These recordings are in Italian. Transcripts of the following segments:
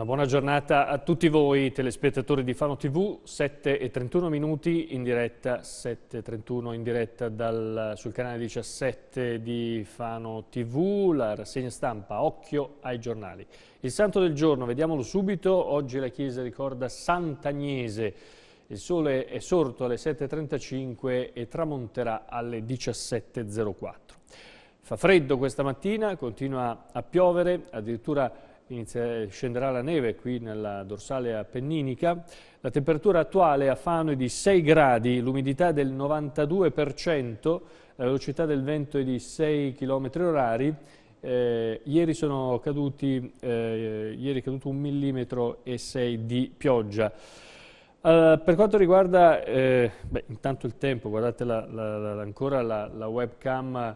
Una buona giornata a tutti voi telespettatori di Fano TV, 7.31 minuti in diretta, 7.31 in diretta dal, sul canale 17 di Fano TV, la rassegna stampa, occhio ai giornali. Il santo del giorno, vediamolo subito, oggi la chiesa ricorda Sant'Agnese, il sole è sorto alle 7.35 e tramonterà alle 17.04. Fa freddo questa mattina, continua a piovere, addirittura Inizia, scenderà la neve qui nella dorsale appenninica. La temperatura attuale a Fano è di 6 gradi, l'umidità del 92%, la velocità del vento è di 6 km orari. Eh, ieri, caduti, eh, ieri è caduto un millimetro e 6 di pioggia. Uh, per quanto riguarda eh, beh, intanto il tempo, guardate la, la, la, ancora la, webcam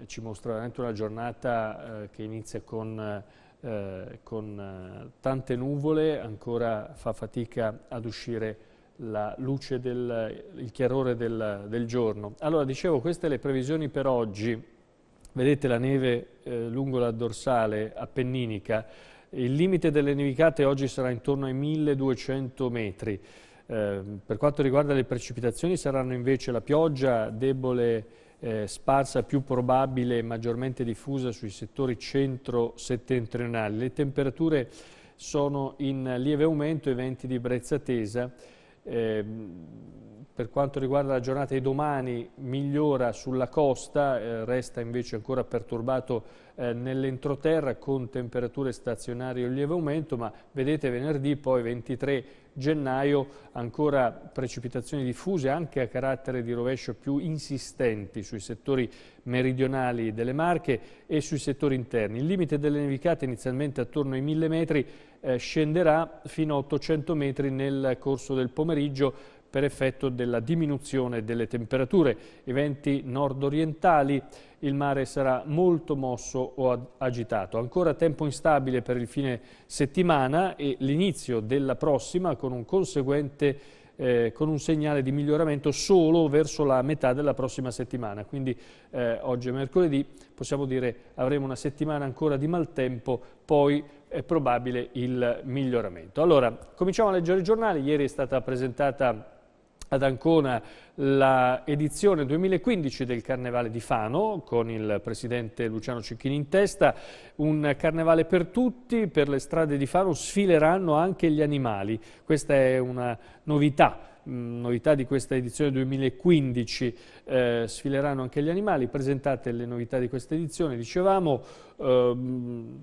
eh, ci mostra veramente una giornata eh, che inizia con eh, con eh, tante nuvole, ancora fa fatica ad uscire la luce del il chiarore del, del giorno. Allora, dicevo, queste le previsioni per oggi. Vedete la neve eh, lungo la dorsale appenninica. Il limite delle nevicate oggi sarà intorno ai 1200 metri. Eh, per quanto riguarda le precipitazioni saranno invece la pioggia debole eh, sparsa più probabile e maggiormente diffusa sui settori centro-settentrionali. Le temperature sono in lieve aumento e venti di brezza tesa. Eh, per quanto riguarda la giornata di domani migliora sulla costa, eh, resta invece ancora perturbato eh, nell'entroterra con temperature stazionarie in lieve aumento, ma vedete venerdì poi 23 gennaio ancora precipitazioni diffuse anche a carattere di rovescio più insistenti sui settori meridionali delle Marche e sui settori interni. Il limite delle nevicate inizialmente attorno ai 1000 metri eh, scenderà fino a 800 metri nel corso del pomeriggio per effetto della diminuzione delle temperature. I venti nord-orientali il mare sarà molto mosso o agitato. Ancora tempo instabile per il fine settimana e l'inizio della prossima con un conseguente eh, con un segnale di miglioramento solo verso la metà della prossima settimana. Quindi eh, oggi è mercoledì, possiamo dire avremo una settimana ancora di maltempo, poi è probabile il miglioramento. Allora, cominciamo a leggere i giornali. Ieri è stata presentata ad Ancona l'edizione 2015 del Carnevale di Fano con il presidente Luciano Cicchini in testa, un carnevale per tutti, per le strade di Fano sfileranno anche gli animali, questa è una novità mm, novità di questa edizione 2015 eh, sfileranno anche gli animali, presentate le novità di questa edizione, dicevamo ehm,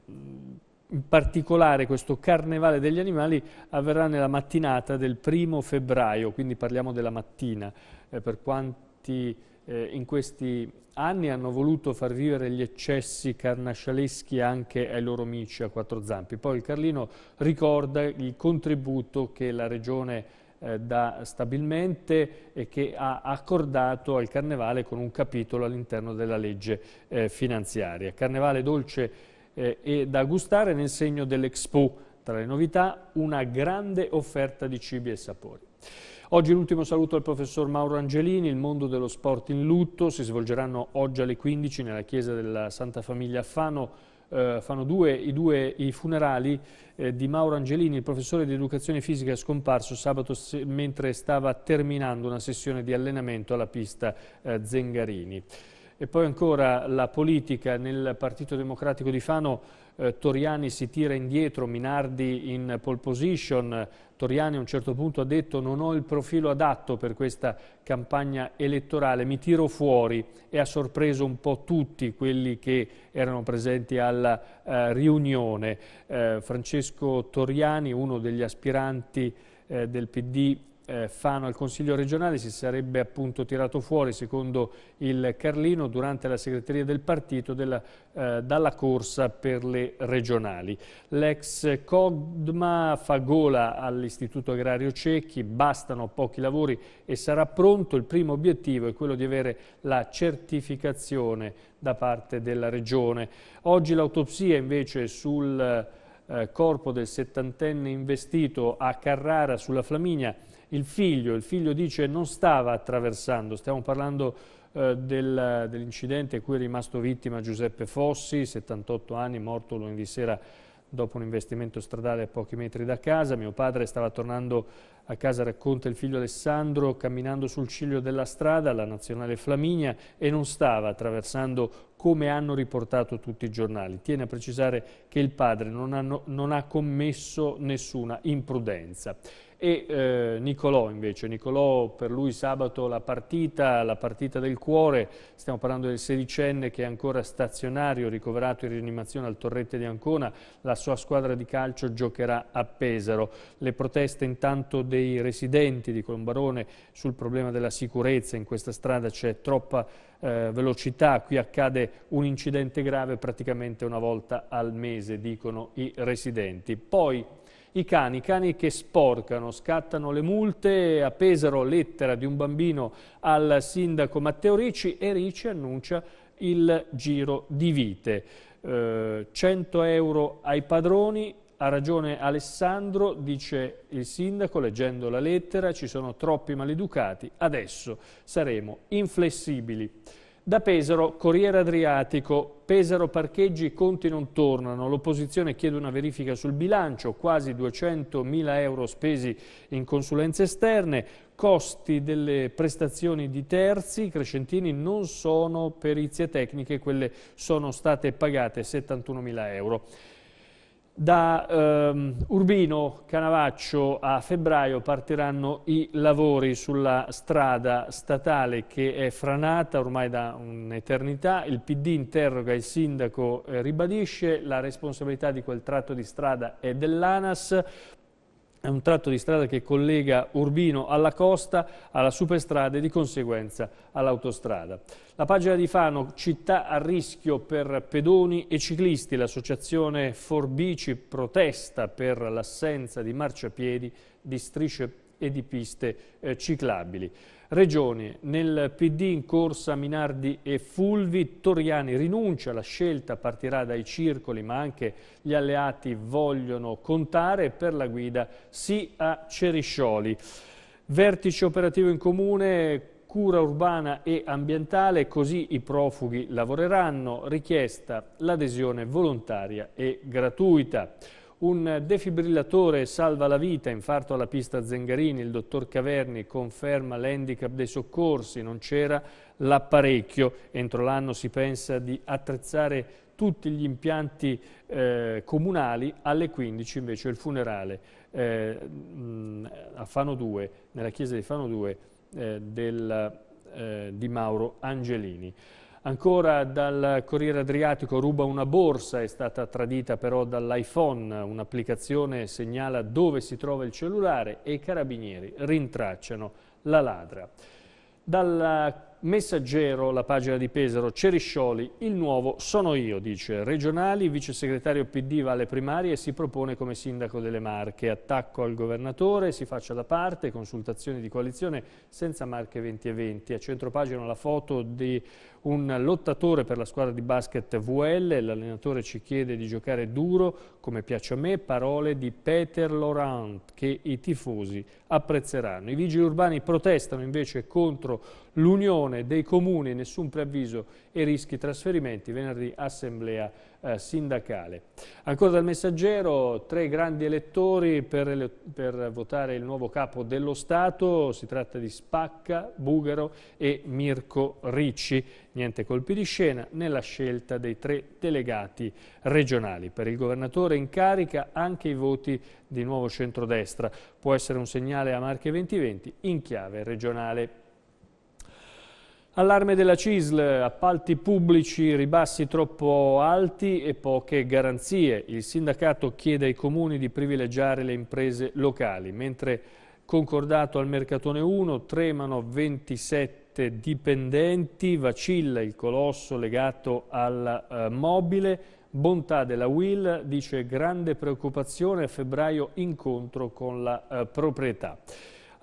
in particolare questo carnevale degli animali avverrà nella mattinata del primo febbraio, quindi parliamo della mattina, eh, per quanti eh, in questi anni hanno voluto far vivere gli eccessi carnascialeschi anche ai loro amici a quattro zampi. Poi il Carlino ricorda il contributo che la regione eh, da stabilmente e che ha accordato al Carnevale con un capitolo all'interno della legge eh, finanziaria. Carnevale dolce eh, e da gustare nel segno dell'Expo. Tra le novità, una grande offerta di cibi e sapori. Oggi l'ultimo saluto al professor Mauro Angelini, il mondo dello sport in lutto, si svolgeranno oggi alle 15 nella chiesa della Santa Famiglia a Fano, eh, fanno due, i, due, i funerali eh, di Mauro Angelini, il professore di educazione fisica scomparso sabato se, mentre stava terminando una sessione di allenamento alla pista eh, Zengarini. E poi ancora la politica nel Partito Democratico di Fano, eh, Toriani si tira indietro, Minardi in pole position, Toriani a un certo punto ha detto non ho il profilo adatto per questa campagna elettorale, mi tiro fuori e ha sorpreso un po' tutti quelli che erano presenti alla eh, riunione. Eh, Francesco Toriani, uno degli aspiranti eh, del PD eh, Fano al Consiglio regionale si sarebbe appunto tirato fuori, secondo il Carlino, durante la segreteria del partito della, eh, dalla corsa per le regionali. L'ex Codma fa gola all'Istituto Agrario Cecchi, bastano pochi lavori e sarà pronto. Il primo obiettivo è quello di avere la certificazione da parte della regione. Oggi l'autopsia invece sul eh, corpo del settantenne investito a Carrara sulla Flaminia il figlio, il figlio dice non stava attraversando, stiamo parlando eh, del, dell'incidente cui è rimasto vittima Giuseppe Fossi, 78 anni, morto lunedì sera dopo un investimento stradale a pochi metri da casa. Mio padre stava tornando a casa, racconta il figlio Alessandro, camminando sul ciglio della strada, la nazionale Flaminia, e non stava attraversando come hanno riportato tutti i giornali. Tiene a precisare che il padre non ha, non ha commesso nessuna imprudenza e eh, Nicolò invece, Nicolò per lui sabato la partita, la partita del cuore, stiamo parlando del sedicenne che è ancora stazionario, ricoverato in rianimazione al Torrette di Ancona, la sua squadra di calcio giocherà a Pesaro. Le proteste intanto dei residenti di Colombarone sul problema della sicurezza, in questa strada c'è troppa eh, velocità, qui accade un incidente grave praticamente una volta al mese, dicono i residenti. Poi i cani, cani che sporcano, scattano le multe, a Pesaro lettera di un bambino al sindaco Matteo Ricci e Ricci annuncia il giro di vite. Eh, 100 euro ai padroni, ha ragione Alessandro, dice il sindaco, leggendo la lettera, ci sono troppi maleducati, adesso saremo inflessibili. Da Pesaro, Corriere Adriatico, Pesaro parcheggi, i conti non tornano, l'opposizione chiede una verifica sul bilancio, quasi 200 mila euro spesi in consulenze esterne, costi delle prestazioni di terzi, i crescentini non sono perizie tecniche, quelle sono state pagate 71 mila euro. Da ehm, Urbino Canavaccio a febbraio partiranno i lavori sulla strada statale che è franata ormai da un'eternità. Il PD interroga il sindaco, eh, ribadisce la responsabilità di quel tratto di strada è dell'ANAS è un tratto di strada che collega Urbino alla costa, alla superstrada e di conseguenza all'autostrada. La pagina di Fano, città a rischio per pedoni e ciclisti, l'associazione Forbici protesta per l'assenza di marciapiedi di strisce e di piste eh, ciclabili. Regione, nel PD in corsa Minardi e Fulvi, Toriani rinuncia, la scelta partirà dai circoli ma anche gli alleati vogliono contare per la guida sì a Ceriscioli. Vertice operativo in comune, cura urbana e ambientale, così i profughi lavoreranno, richiesta l'adesione volontaria e gratuita. Un defibrillatore salva la vita, infarto alla pista Zengarini, il dottor Caverni conferma l'handicap dei soccorsi, non c'era l'apparecchio. Entro l'anno si pensa di attrezzare tutti gli impianti eh, comunali, alle 15 invece il funerale eh, a Fano 2, nella chiesa di Fano 2 eh, del, eh, di Mauro Angelini. Ancora dal Corriere Adriatico ruba una borsa, è stata tradita però dall'iPhone, un'applicazione segnala dove si trova il cellulare e i carabinieri rintracciano la ladra. Dalla Messaggero, la pagina di Pesaro, Ceriscioli, il nuovo sono io, dice. Regionali, vice segretario PD va alle primarie e si propone come sindaco delle Marche. Attacco al governatore, si faccia da parte, consultazioni di coalizione senza Marche 20 e 20. A centropagina la foto di un lottatore per la squadra di basket VL, l'allenatore ci chiede di giocare duro, come piace a me, parole di Peter Laurent che i tifosi apprezzeranno. I vigili urbani protestano invece contro l'unione dei comuni, nessun preavviso e rischi trasferimenti, venerdì assemblea eh, sindacale. Ancora dal messaggero, tre grandi elettori per, per, votare il nuovo capo dello Stato, si tratta di Spacca, Bugaro e Mirko Ricci. Niente colpi di scena nella scelta dei tre delegati regionali. Per il governatore in carica anche i voti di nuovo centrodestra. Può essere un segnale a Marche 2020 in chiave regionale. Allarme della CISL, appalti pubblici, ribassi troppo alti e poche garanzie. Il sindacato chiede ai comuni di privilegiare le imprese locali, mentre concordato al Mercatone 1 tremano 27 dipendenti, vacilla il colosso legato al eh, mobile, bontà della Will dice grande preoccupazione a febbraio incontro con la eh, proprietà.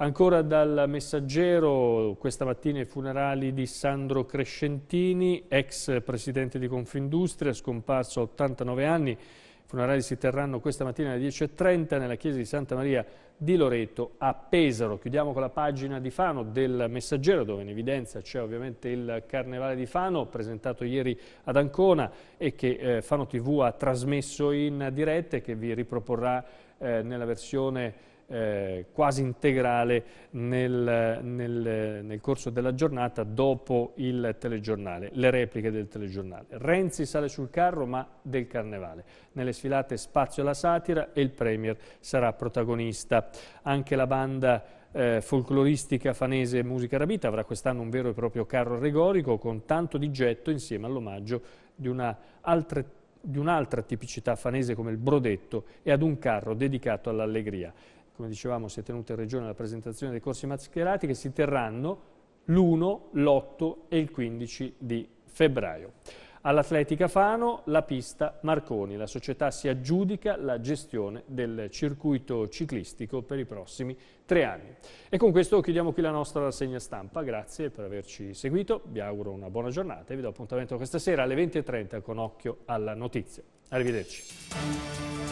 Ancora dal messaggero, questa mattina i funerali di Sandro Crescentini, ex presidente di Confindustria, scomparso a 89 anni. I funerali si terranno questa mattina alle 10.30 nella chiesa di Santa Maria di Loreto a Pesaro. Chiudiamo con la pagina di Fano del messaggero dove in evidenza c'è ovviamente il Carnevale di Fano presentato ieri ad Ancona e che eh, Fano TV ha trasmesso in diretta e che vi riproporrà eh, nella versione eh, quasi integrale nel, nel, nel, corso della giornata dopo il telegiornale, le repliche del telegiornale. Renzi sale sul carro ma del carnevale. Nelle sfilate spazio alla satira e il Premier sarà protagonista. Anche la banda eh, folcloristica fanese Musica Rabita avrà quest'anno un vero e proprio carro regorico con tanto di getto insieme all'omaggio di una altrettanto di un'altra tipicità fanese come il brodetto e ad un carro dedicato all'allegria come dicevamo, si è tenuta in Regione la presentazione dei corsi mascherati che si terranno l'1, l'8 e il 15 di febbraio. All'Atletica Fano la pista Marconi, la società si aggiudica la gestione del circuito ciclistico per i prossimi tre anni. E con questo chiudiamo qui la nostra rassegna stampa, grazie per averci seguito, vi auguro una buona giornata e vi do appuntamento questa sera alle 20.30 con occhio alla notizia. Arrivederci.